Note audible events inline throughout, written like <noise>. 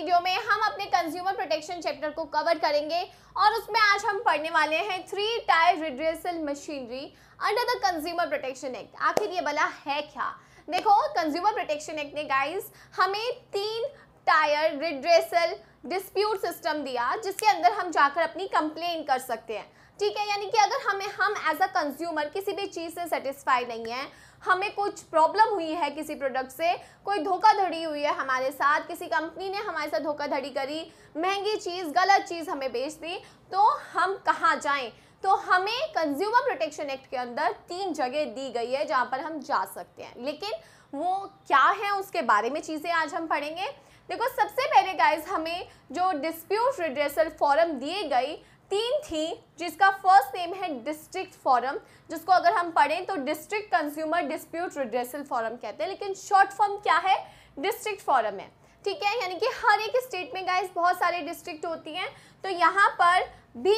Video में हम अपने कंज्यूमर प्रोटेक्शन चैप्टर को कवर करेंगे और उसमें आज हम पढ़ने वाले हैं three tier redressal machinery under the consumer protection act आखिर ये भला है क्या देखो कंज्यूमर प्रोटेक्शन एक्ट ने गाइस हमें तीन टायर रिड्रेसल डिस्प्यूट सिस्टम दिया जिसके अंदर हम जाकर अपनी कंप्लेन कर सकते हैं ठीक है यानी कि अगर हमें हम एज अ कंज्यूमर किसी भी चीज़ से सेटिस्फाई नहीं है हमें कुछ प्रॉब्लम हुई है किसी प्रोडक्ट से कोई धोखाधड़ी हुई है हमारे साथ किसी कंपनी ने हमारे साथ धोखाधड़ी करी महंगी चीज़ गलत चीज़ हमें बेच दी तो हम कहाँ जाएँ तो हमें कंज्यूमर प्रोटेक्शन एक्ट के अंदर तीन जगह दी गई है जहाँ पर हम जा सकते हैं लेकिन वो क्या है उसके बारे में चीज़ें आज हम पढ़ेंगे देखो सबसे पहले गाइज हमें जो डिस्प्यूट रिड्रेसल फॉरम दिए गई तीन थी जिसका फर्स्ट नेम है डिस्ट्रिक्ट फॉरम जिसको अगर हम पढ़ें तो district consumer dispute redressal forum कहते हैं लेकिन शॉर्ट फॉर्म क्या है डिस्ट्रिक्ट फॉरम है ठीक है यानी कि हर एक स्टेट में गाइस बहुत सारे डिस्ट्रिक्ट होती हैं तो यहाँ पर भी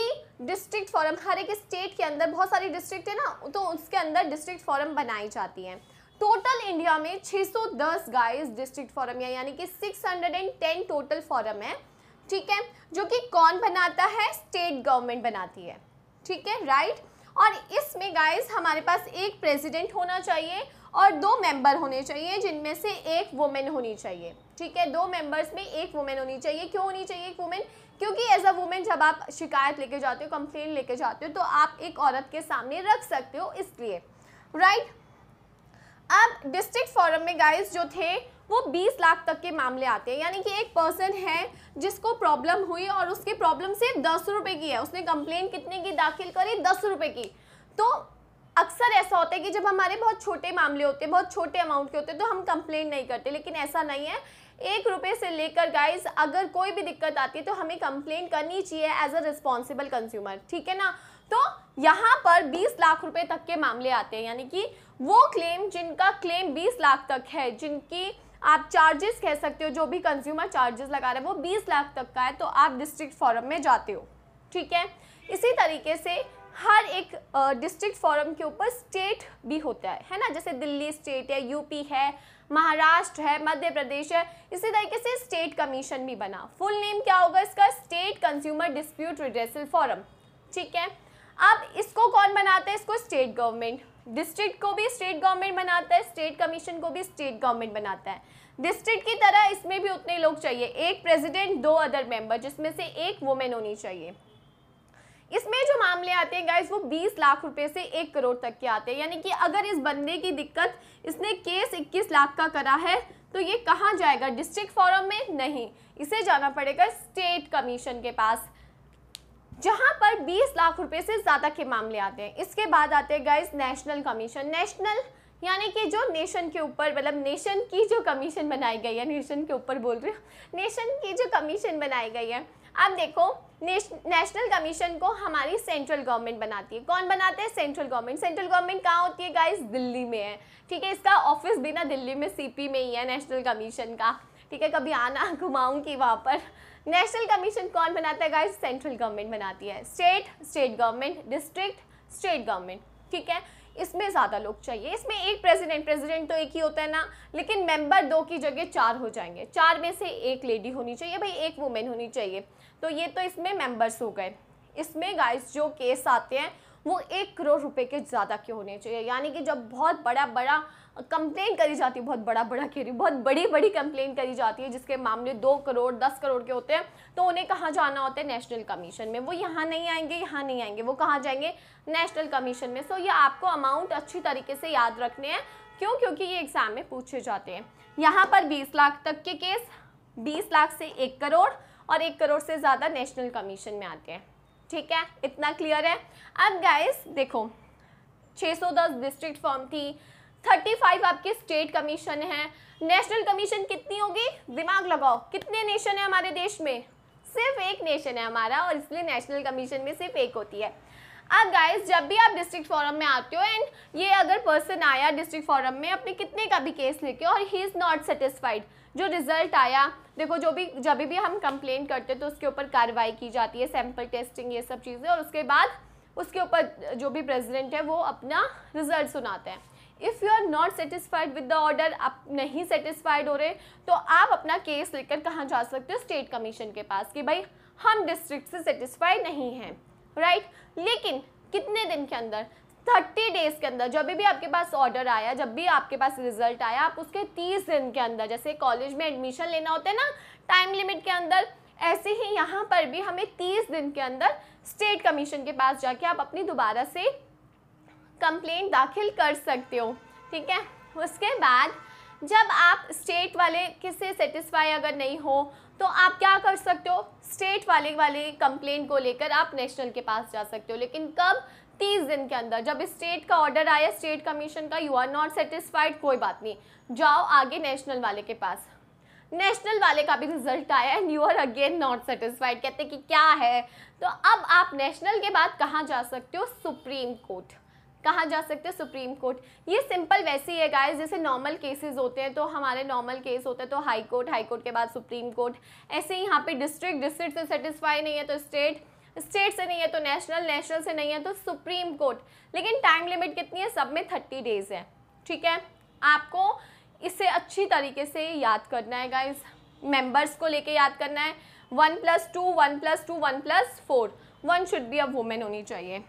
डिस्ट्रिक्ट फॉरम हर एक स्टेट के अंदर बहुत सारी डिस्ट्रिक्ट है ना तो उसके अंदर डिस्ट्रिक्ट फॉरम बनाई जाती हैं टोटल इंडिया में 610 गाइस डिस्ट्रिक्ट फॉरम है यानी कि 610 टोटल फॉरम है ठीक है जो कि कौन बनाता है स्टेट गवर्नमेंट बनाती है ठीक है राइट और इसमें गाइस हमारे पास एक प्रेसिडेंट होना चाहिए और दो मेंबर होने चाहिए जिनमें से एक वुमेन होनी चाहिए ठीक है दो मेंबर्स में एक वुमेन होनी चाहिए क्यों होनी चाहिए एक वुमेन क्योंकि एज अ वुमेन जब आप शिकायत लेके जाते हो कंप्लेन लेके जाते हो तो आप एक औरत के सामने रख सकते हो इसलिए राइट अब डिस्ट्रिक्ट फोरम में गाइस जो थे वो 20 लाख तक के मामले आते हैं यानी कि एक पर्सन है जिसको प्रॉब्लम हुई और उसकी प्रॉब्लम सिर्फ दस रुपये की है उसने कंप्लेन कितने की दाखिल करी दस रुपये की तो अक्सर ऐसा होता है कि जब हमारे बहुत छोटे मामले होते हैं बहुत छोटे अमाउंट के होते हैं तो हम कंप्लेन नहीं करते लेकिन ऐसा नहीं है एक रुपये से लेकर गाइस अगर कोई भी दिक्कत आती है तो हमें कंप्लेन करनी चाहिए एज अ रिस्पॉन्सिबल कंज्यूमर ठीक है ना तो यहाँ पर 20 लाख रुपए तक के मामले आते हैं यानी कि वो क्लेम जिनका क्लेम 20 लाख तक है जिनकी आप चार्जेस कह सकते हो जो भी कंज्यूमर चार्जेस लगा रहे हैं वो बीस लाख तक का है तो आप डिस्ट्रिक्ट फॉरम में जाते हो ठीक है इसी तरीके से हर एक डिस्ट्रिक्ट फॉरम के ऊपर स्टेट भी होता है है ना जैसे दिल्ली स्टेट है यूपी है महाराष्ट्र है मध्य प्रदेश है इसी तरीके से स्टेट कमीशन भी बना फुल नेम क्या होगा इसका state consumer dispute redressal forum ठीक है अब इसको कौन बनाता है इसको स्टेट गवर्नमेंट डिस्ट्रिक्ट को भी स्टेट गवर्नमेंट बनाता है स्टेट कमीशन को भी स्टेट गवर्नमेंट बनाता है डिस्ट्रिक्ट की तरह इसमें भी उतने लोग चाहिए एक प्रेसिडेंट दो अदर मेंबर जिसमें से एक वुमेन होनी चाहिए इसमें जो मामले आते हैं गाइस वो 20 लाख रुपए से एक करोड़ तक के आते हैं यानी कि अगर इस बंदे की दिक्कत इसने केस 21 लाख का करा है तो ये कहाँ जाएगा डिस्ट्रिक्ट फॉरम में नहीं इसे जाना पड़ेगा स्टेट कमीशन के पास जहां पर 20 लाख रुपए से ज़्यादा के मामले आते हैं इसके बाद आते हैं गाइस नेशनल कमीशन नेशनल यानी कि जो नेशन के ऊपर मतलब नेशन की जो कमीशन बनाई गई है नेशन के ऊपर बोल रही हूँ नेशन की जो कमीशन बनाई गई है अब देखो नेशनल कमीशन को हमारी सेंट्रल गवर्नमेंट बनाती है कौन बनाते हैं सेंट्रल गवर्नमेंट सेंट्रल गवर्नमेंट कहाँ होती है गाइस दिल्ली में है ठीक है इसका ऑफिस भी ना दिल्ली में सीपी में ही है नेशनल कमीशन का ठीक है कभी आना <laughs> घुमाऊँगी वहाँ पर नेशनल कमीशन कौन बनाता है गाइस सेंट्रल गवर्नमेंट बनाती है state state government district state government ठीक है इसमें ज़्यादा लोग चाहिए इसमें एक प्रेसिडेंट प्रेसिडेंट तो एक ही होता है ना लेकिन मेंबर दो की जगह चार हो जाएंगे चार में से एक लेडी होनी चाहिए भाई एक वुमेन होनी चाहिए तो ये तो इसमें मेंबर्स हो गए इसमें गाइस जो केस आते हैं वो एक करोड़ रुपए के ज़्यादा क्यों होने चाहिए यानी कि जब बहुत बड़ा बड़ा कंप्लेंट करी जाती है बहुत बड़ा बड़ा कह रही बहुत बड़ी बड़ी कंप्लेंट करी जाती है जिसके मामले दो करोड़ दस करोड़ के होते हैं तो उन्हें कहाँ जाना होता है नेशनल कमीशन में वो यहाँ नहीं आएंगे यहाँ नहीं आएंगे वो कहाँ जाएंगे नेशनल कमीशन में सो ये आपको अमाउंट अच्छी तरीके से याद रखने हैं क्यों क्योंकि ये एग्ज़ाम में पूछे जाते हैं यहाँ पर बीस लाख तक के केस बीस लाख से एक करोड़ और एक करोड़ से ज़्यादा नेशनल कमीशन में आते हैं ठीक है इतना क्लियर है अब गाइस देखो 610 डिस्ट्रिक्ट फॉर्म थी 35 आपके स्टेट कमीशन है नेशनल कमीशन कितनी होगी दिमाग लगाओ कितने नेशन है हमारे देश में सिर्फ एक नेशन है हमारा और इसलिए नेशनल कमीशन में सिर्फ एक होती है अब गाइस जब भी आप डिस्ट्रिक्ट फोरम में आते हो एंड ये अगर पर्सन आया डिस्ट्रिक्ट फोरम में अपने कितने का भी केस लेके और ही इज़ नॉट सेटिस्फाइड जो रिजल्ट आया देखो जो भी जब भी हम कंप्लेंट करते हैं तो उसके ऊपर कार्रवाई की जाती है सैम्पल टेस्टिंग ये सब चीज़ें और उसके बाद उसके ऊपर जो भी प्रेजिडेंट है वो अपना रिजल्ट सुनाते हैं if you are not satisfied with the order आप नहीं सेटिस्फाइड हो रहे तो आप अपना केस लेकर कहाँ जा सकते हो स्टेट कमीशन के पास कि भाई हम डिस्ट्रिक्ट से सेटिस्फाइड नहीं हैं राइट right? लेकिन कितने दिन के अंदर थर्टी डेज के अंदर जब भी आपके पास ऑर्डर आया जब भी आपके पास रिजल्ट आया आप उसके तीस दिन के अंदर जैसे कॉलेज में एडमिशन लेना होता है ना टाइम लिमिट के अंदर ऐसे ही यहाँ पर भी हमें तीस दिन के अंदर स्टेट कमीशन के पास जाके आप अपनी दोबारा से कंप्लेंट दाखिल कर सकते हो ठीक है उसके बाद जब आप स्टेट वाले किससे सेटिस्फाई अगर नहीं हो तो आप क्या कर सकते हो स्टेट वाले वाले कंप्लेंट को लेकर आप नेशनल के पास जा सकते हो लेकिन कब तीस दिन के अंदर जब स्टेट का ऑर्डर आया स्टेट कमीशन का यू आर नॉट सेटिस्फाइड कोई बात नहीं जाओ आगे नेशनल वाले के पास नेशनल वाले का भी रिजल्ट आया and you are again not satisfied कहते कि क्या है तो अब आप नेशनल के बाद कहाँ जा सकते हो सुप्रीम कोर्ट कहाँ जा सकते हैं सुप्रीम कोर्ट ये सिंपल वैसे ही है गाइस जैसे नॉर्मल केसेस होते हैं तो हमारे नॉर्मल केस होते हैं तो हाई कोर्ट हाई कोर्ट के बाद सुप्रीम कोर्ट ऐसे ही यहाँ पे डिस्ट्रिक्ट डिस्ट्रिक्ट से सेटिस्फाई नहीं है तो स्टेट स्टेट से नहीं है तो नेशनल नेशनल से नहीं है तो सुप्रीम कोर्ट लेकिन टाइम लिमिट कितनी है सब में थर्टी डेज़ है ठीक है आपको इसे अच्छी तरीके से याद करना है गाइज मेम्बर्स को लेके याद करना है one plus two one plus two one plus four one should be a women होनी चाहिए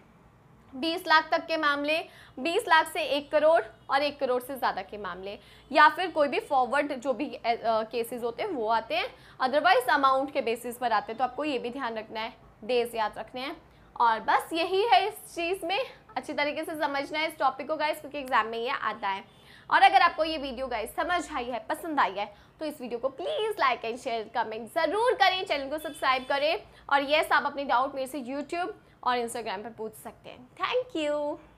बीस लाख तक के मामले बीस लाख से एक करोड़ और एक करोड़ से ज़्यादा के मामले या फिर कोई भी फॉरवर्ड जो भी केसेस होते हैं वो आते हैं अदरवाइज अमाउंट के बेसिस पर आते हैं तो आपको ये भी ध्यान रखना है डेज याद रखने हैं और बस यही है इस चीज़ में अच्छी तरीके से समझना है इस टॉपिक को गाइज क्योंकि एग्जाम में ये आता है और अगर आपको ये वीडियो गाइज समझ आई है पसंद आई है तो इस वीडियो को please like and share comment ज़रूर करें चैनल को सब्सक्राइब करें और ये आप अपने डाउट मेरे से यूट्यूब और इंस्टाग्राम पर पूछ सकते हैं थैंक यू